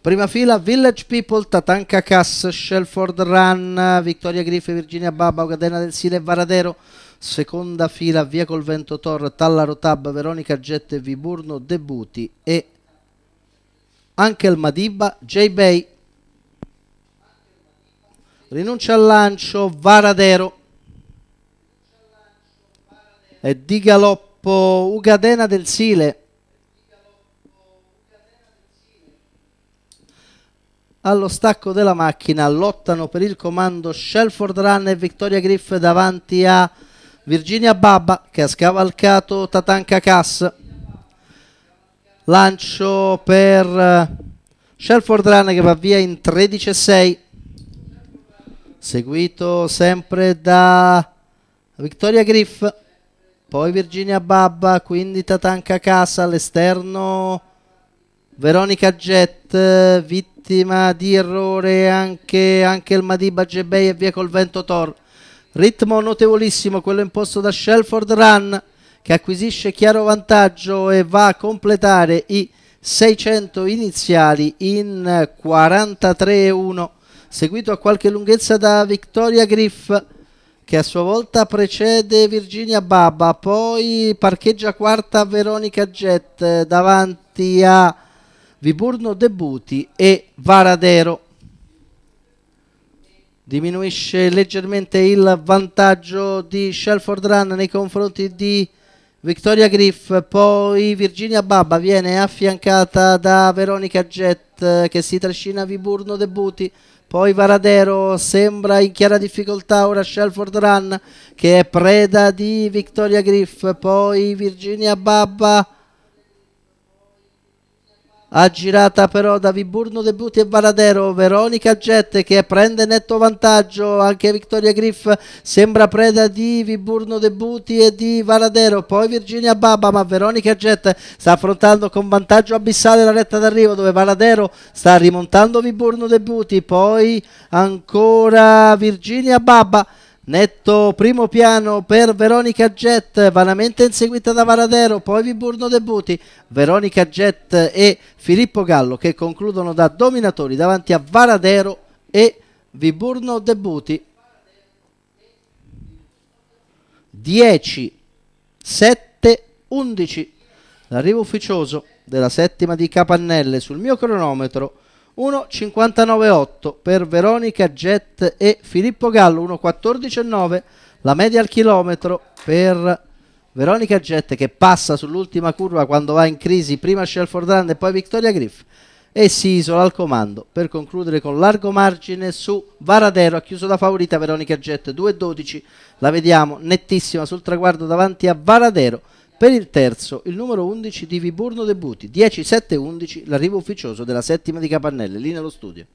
Prima fila Village People, Tatanka Tatankakas, Shelford Run, Vittoria Griffe, Virginia Baba, Catena del Sile e Varadero. Seconda fila Via Col Vento Tor, Tallaro Tab, Veronica Gette, Viburno, Debuti e Ankel Madiba, J-Bay. Rinuncia al lancio Varadero e di galoppo Ugadena del Sile allo stacco della macchina lottano per il comando Shelford Run e Victoria Griff davanti a Virginia Babba che ha scavalcato Tatanka Kass lancio per eh, Shelford Run che va via in 13-6 seguito sempre da Victoria Griff poi Virginia Babba quindi Tatanka Kass all'esterno Veronica Jet, vittima di errore anche, anche il Madiba Gebei e via col vento Thor. Ritmo notevolissimo quello imposto da Shelford Run che acquisisce chiaro vantaggio e va a completare i 600 iniziali in 43-1 seguito a qualche lunghezza da Victoria Griff che a sua volta precede Virginia Baba poi parcheggia quarta Veronica Jet davanti a Viburno Debuti e Varadero. Diminuisce leggermente il vantaggio di Shelford Run nei confronti di Victoria Griff, poi Virginia Babba viene affiancata da Veronica Jett che si trascina a Viburno Debuti, poi Varadero sembra in chiara difficoltà, ora Shelford Run che è preda di Victoria Griff, poi Virginia Babba aggirata però da Viburno Debuti e Varadero Veronica Gette che prende netto vantaggio anche Vittoria Griff sembra preda di Viburno Debuti e di Varadero poi Virginia Baba ma Veronica Gette sta affrontando con vantaggio abissale la retta d'arrivo dove Varadero sta rimontando Viburno Debuti poi ancora Virginia Baba Netto primo piano per Veronica Jet, vanamente inseguita da Varadero, poi Viburno Debuti, Veronica Jet e Filippo Gallo che concludono da dominatori davanti a Varadero e Viburno Debuti. 10, 7, 11. L'arrivo ufficioso della settima di Capannelle sul mio cronometro 1,59,8 per Veronica Jet e Filippo Gallo 1,14,9 la media al chilometro per Veronica Jet che passa sull'ultima curva quando va in crisi prima Shelford Run e poi Victoria Griff e si isola al comando per concludere con largo margine su Varadero ha chiuso da favorita Veronica Jet 2,12 la vediamo nettissima sul traguardo davanti a Varadero per il terzo, il numero 11 di Viburno Debuti, 10-7-11, l'arrivo ufficioso della settima di Capannelle, lì nello studio.